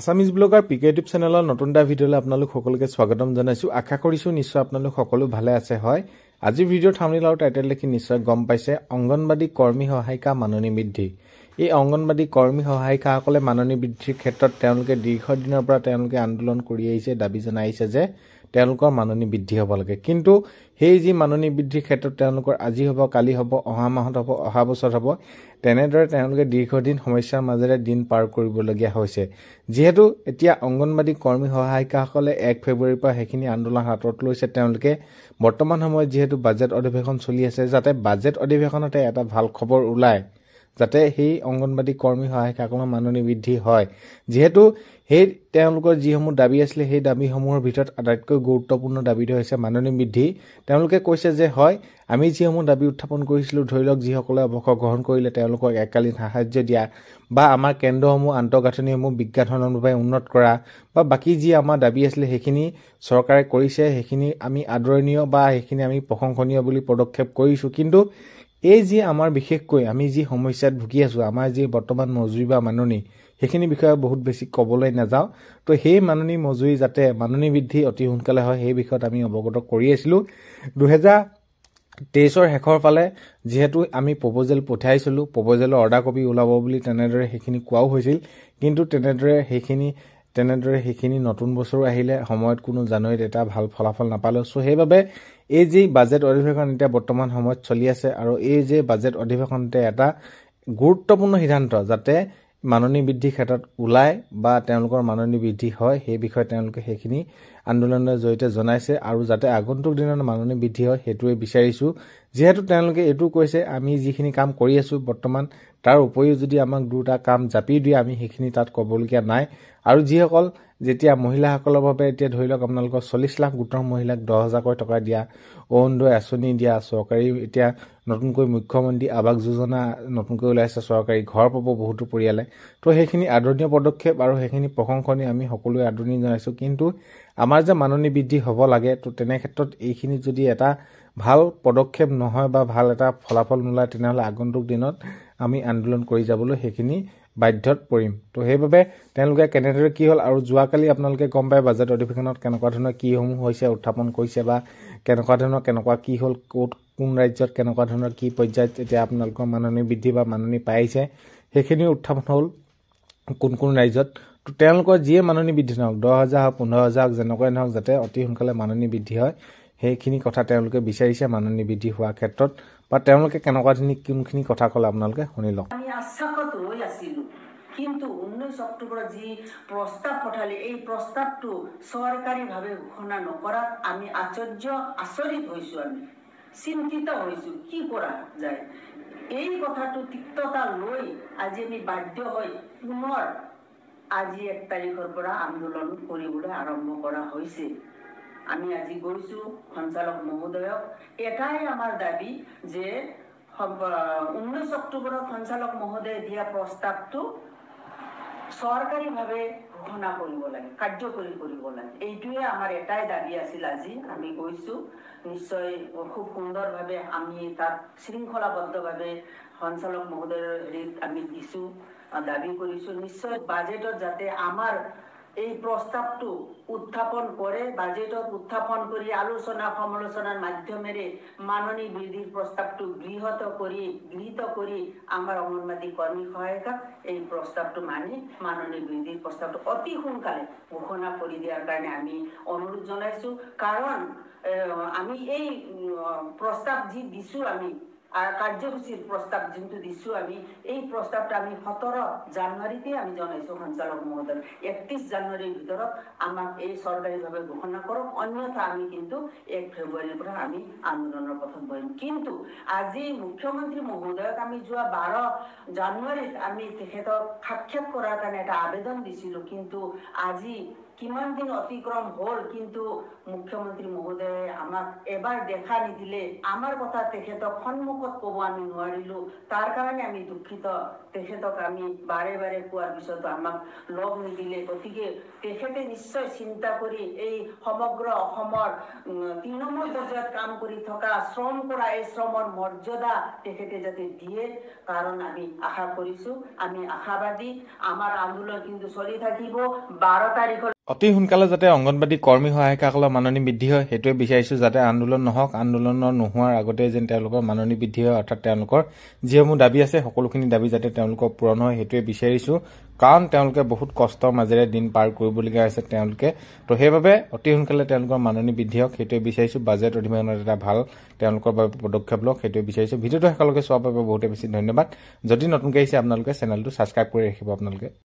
Assamese blogger পিকে YouTube চ্যানেলের নতুন এটা ভিডিঅ'লৈ আপোনালোক সকলোকে স্বাগতম জানাইছো আশা করছো নিশ্চয় আপোনালোক সকলো ভালে আছে হয় আজিৰ ভিডিওৰ থামনিল আৰ টাইটেল দেখি নিশ্চয় গম পাইছে অংগনবাদী কৰ্মী সহায়িকা মাননি বৃদ্ধি এই অংগনবাদী কৰ্মী সহায়িকাসকলে কৰ্মী বৃদ্ধিৰ ক্ষেত্ৰত তেওঁলোকে দীৰ্ঘদিনৰ পৰা তেওঁলোকে আন্দোলন কৰি আহিছে দাবী জনাইছে যে তেওঁলোকৰ মাননি বৃদ্ধি হ'ব লাগে কিন্তু সেই যি মাননি বৃদ্ধিৰ ক্ষেত্ৰত তেওঁলোকৰ আজি হ'ব কালি হ'ব অহা মাহত হ'ব অহা বছৰত হ'ব তেনেদৰে তেওঁলোকে দীৰ্ঘদিন সমস্যাৰ মাজেৰে দিন পাৰ কৰিবলগীয়া হৈছে যিহেতু এতিয়া অংগনবাদী কৰ্মী সহায়িকাসকলে এক ফেব্ৰুৱাৰীৰ পৰা সেইখিনি আন্দোলন হাতত লৈছে তেওঁলোকে বৰ্তমান সময়ত যিহেতু বাজেট অধিৱেশন চলি আছে যাতে বাজেট অধিৱেশনতে এটা ভাল খবৰ ওলায় যাতে সেই অংগনবাদী কৰ্মী সহায়িকাসকলৰ মাননী বৃদ্ধি হয় যিহেতু সেই তেওঁলোকৰ যিসমূহ দাবী আছিলে সেই দাবীসমূহৰ ভিতৰত আটাইতকৈ গুৰুত্বপূৰ্ণ দাবীটো হৈছে মাননী বৃদ্ধি তেওঁলোকে কৈছে যে হয় আমি যিসমূহ দাবী উত্থাপন কৰিছিলোঁ ধৰি লওক যিসকলে অৱসৰ গ্ৰহণ কৰিলে তেওঁলোকক এককালীন সাহায্য দিয়া বা আমাৰ কেন্দ্ৰসমূহ আন্তঃগাঁথনিসমূহ বিজ্ঞানভাৱে উন্নত কৰা বা বাকী যি আমাৰ দাবী আছিলে সেইখিনি চৰকাৰে কৰিছে সেইখিনি আমি আদৰণীয় বা সেইখিনি আমি প্ৰশংসনীয় বুলি পদক্ষেপ কৰিছোঁ কিন্তু এই যি আমাৰ বিশেষকৈ আমি যি সমস্যাত ভুগি আছোঁ আমাৰ যি বৰ্তমান মজুৰি বা মাননি সেইখিনি বিষয়ে বহুত বেছি ক'বলৈ নাযাওঁ তো সেই মাননি মজুৰি যাতে মাননি বৃদ্ধি অতি সোনকালে হয় সেই বিষয়ত আমি অৱগত কৰি আছিলোঁ দুহেজাৰ তেইছৰ শেষৰ ফালে যিহেতু আমি প্ৰপ'জেল পঠিয়াইছিলোঁ প্ৰপ'জেলৰ অৰ্ডাৰ কপি ওলাব বুলি তেনেদৰে সেইখিনি কোৱাও হৈছিল কিন্তু তেনেদৰে সেইখিনি তেনেদৰে সেইখিনি নতুন বছৰো আহিলে সময়ত কোনো জানুৱাৰীত এটা ভাল ফলাফল নাপালে চ' সেইবাবে এই যি বাজেট অধিৱেশন এতিয়া বৰ্তমান সময়ত চলি আছে আৰু এই যে বাজেট অধিৱেশনতে এটা গুৰুত্বপূৰ্ণ সিদ্ধান্ত যাতে মাননী বৃদ্ধিৰ ক্ষেত্ৰত ওলায় বা তেওঁলোকৰ মাননী বৃদ্ধি হয় সেই বিষয়ে তেওঁলোকে সেইখিনি আন্দোলনৰ জৰিয়তে জনাইছে আৰু যাতে আগন্তুক দিনত মাননি বৃদ্ধি হয় সেইটোৱে বিচাৰিছো যিহেতু তেওঁলোকে এইটো কৈছে আমি যিখিনি কাম কৰি আছো বৰ্তমান তাৰ উপৰিও যদি আমাক দুটা কাম জাপি দিয়ে আমি সেইখিনি তাত ক'বলগীয়া নাই আৰু যিসকল যেতিয়া মহিলাসকলৰ বাবে এতিয়া ধৰি লওক আপোনালোকৰ চল্লিছ লাখ গোটৰ মহিলাক দহ হাজাৰকৈ টকা দিয়া অৰুণোদয় আঁচনি দিয়া চৰকাৰী এতিয়া নতুনকৈ মুখ্যমন্ত্ৰী আৱাস যোজনা নতুনকৈ ওলাইছে চৰকাৰী ঘৰ পাব বহুতো পৰিয়ালে তো সেইখিনি আদৰণীয় পদক্ষেপ আৰু সেইখিনি প্ৰশংসনীয় আমি সকলোৱে আদৰণি জনাইছোঁ কিন্তু আমাৰ যে মাননি বৃদ্ধি হ'ব লাগে তো তেনে ক্ষেত্ৰত এইখিনি যদি এটা ভাল পদক্ষেপ নহয় বা ভাল এটা ফলাফল নোলায় তেনেহ'লে আগন্তুক দিনত আমি আন্দোলন কৰি যাবলৈ সেইখিনি বাধ্যত পৰিম তো সেইবাবে তেওঁলোকে কেনেদৰে কি হ'ল আৰু যোৱাকালি আপোনালোকে গম পায় বাজেট অধিৱেশনত কেনেকুৱা ধৰণৰ কিসমূহ হৈছে উত্থাপন কৰিছে বা কেনেকুৱা ধৰণৰ কেনেকুৱা কি হ'ল ক'ত কোন ৰাজ্যত কেনেকুৱা ধৰণৰ কি পৰ্যায়ত এতিয়া আপোনালোকৰ মাননী বৃদ্ধি বা মাননি পাইছে সেইখিনি উত্থাপন হ'ল কোন কোন ৰাজ্যত তেওঁলোকৰ যিয়ে মাননি বৃদ্ধি নহওক দহ হাজাৰ হওক পোন্ধৰ হাজাৰ হওক যেনেকুৱাই নহওক যাতে অতি সোনকালে মাননি বৃদ্ধি হয় সেইখিনি কথা তেওঁলোকে বিচাৰিছে মাননি বৃদ্ধি হোৱাৰ ক্ষেত্ৰত বা তেওঁলোকে কেনেকুৱাখিনি কোনখিনি কথা ক'লে আপোনালোকে শুনি লওক কিন্তু ঊনৈশ অক্টোবৰত যি প্ৰস্তাৱ পঠালে এই প্ৰস্তাৱটো চৰকাৰীভাৱে ঘোষণা নকৰাত আমি আশ্চৰ্য আচৰিত হৈছোঁ আমি চিন্তিত হৈছোঁ কি কৰা যায় এই কথাটো তিক্ততা লৈ আজি আমি বাধ্য হৈ পুনৰ আজি এক তাৰিখৰ পৰা আন্দোলন কৰিবলৈ আৰম্ভ কৰা হৈছে আমি আজি গৈছো সঞ্চালক মহোদয়ক এটাই আমাৰ দাবী যে ঊনৈছ অক্টোবৰত সঞ্চালক মহোদয়ে দিয়া প্ৰস্তাৱটো চৰকাৰীভাৱে ঘোষণা কৰিব লাগে কাৰ্যকৰী কৰিব লাগে এইটোৱে আমাৰ এটাই দাবী আছিল আজি আমি গৈছোঁ নিশ্চয় খুব সুন্দৰভাৱে আমি তাত শৃংখলাবদ্ধভাৱে সঞ্চালক মহোদয়ৰ হেৰিত আমি দিছোঁ দাবী কৰিছোঁ নিশ্চয় বাজেটত যাতে আমাৰ এই প্রস্তাবটো উত্থাপন করে বাজেটত উত্থাপন করে আলোচনা সমালোচনার মাধ্যমে মাননী বৃদ্ধির প্রস্তাবটো গৃহত করে গৃহীত করে আমার অঙ্গনবাদী কর্মী সহায়িকা এই প্রস্তাবটো মানি মাননী বৃদ্ধির প্রস্তাবটো অতি সোনকালে ঘোষণা করে দিয়ার কারণে আমি অনুরোধ জানাইছো কারণ আমি এই প্রস্তাব যদি আমি কাৰ্যসূচীৰ প্ৰস্তাৱ যোনটো দিছোঁ আমি এই প্ৰস্তাৱটো আমি সোতৰ জানুৱাৰীতে আমি জনাইছোঁ সঞ্চালক মহোদয় একত্ৰিছ জানুৱাৰীৰ ভিতৰত আমাক এই চৰকাৰীভাৱে ঘোষণা কৰক অন্যথা আমি কিন্তু এক ফেব্ৰুৱাৰীৰ পৰা আমি আন্দোলনৰ পথত বহিম কিন্তু আজি মুখ্যমন্ত্ৰী মহোদয়ক আমি যোৱা বাৰ জানুৱাৰীত আমি তেখেতক সাক্ষাৎ কৰাৰ কাৰণে এটা আবেদন দিছিলোঁ কিন্তু আজি কিমান দিন অতিক্ৰম হ'ল কিন্তু মুখ্যমন্ত্ৰী মহোদয়ে আমাক এবাৰ দেখা নিদিলে আমাৰ কথা তেখেতক সন্মুখ সম্পদ আমি নোৱাৰিলো তাৰ কাৰণে আমি দুখিত তেখেতক আমি বাৰে বাৰে কোৱাৰ পিছতো আমাক লগ নিদিলে গতিকে তেখেতে নিশ্চয় চিন্তা কৰি এই সমগ্ৰ অসমৰ তৃণমূল পৰ্যায়ত কাম কৰি থকা শ্ৰম কৰা এই শ্ৰমৰ মৰ্যাদা তেখেতে যাতে দিয়ে কাৰণ আমি আশা কৰিছো আমি আশাবাদী আমাৰ আন্দোলন কিন্তু চলি থাকিব বাৰ তাৰিখলৈ অতি সোনকালে যাতে অংগনবাদী কৰ্মী সহায়িকাসকলৰ মাননি বৃদ্ধি হয় সেইটোৱে বিচাৰিছোঁ যাতে আন্দোলন নহওক আন্দোলনৰ নোহোৱাৰ আগতে যেন তেওঁলোকৰ মাননি বৃদ্ধি হয় অৰ্থাৎ তেওঁলোকৰ যিসমূহ দাবী আছে সকলোখিনি দাবী যাতে তেওঁলোকৰ পূৰণ হয় সেইটোৱে বিচাৰিছোঁ কাৰণ তেওঁলোকে বহুত কষ্টৰ মাজেৰে দিন পাৰ কৰিবলগীয়া হৈছে তেওঁলোকে তো সেইবাবে অতি সোনকালে তেওঁলোকৰ মাননি বৃদ্ধি হওক সেইটোৱে বিচাৰিছোঁ বাজেট অধিৱেশনত এটা ভাল তেওঁলোকৰ বাবে পদক্ষেপ লওক সেইটোৱে বিচাৰিছোঁ ভিডিঅ'টো শেষলৈকে চোৱাৰ বাবে বহুতে বেছি ধন্যবাদ যদি নতুনকৈ আহিছে আপোনালোকে চেনেলটো ছাবস্ক্ৰাইব কৰি ৰাখিব আপোনালোকে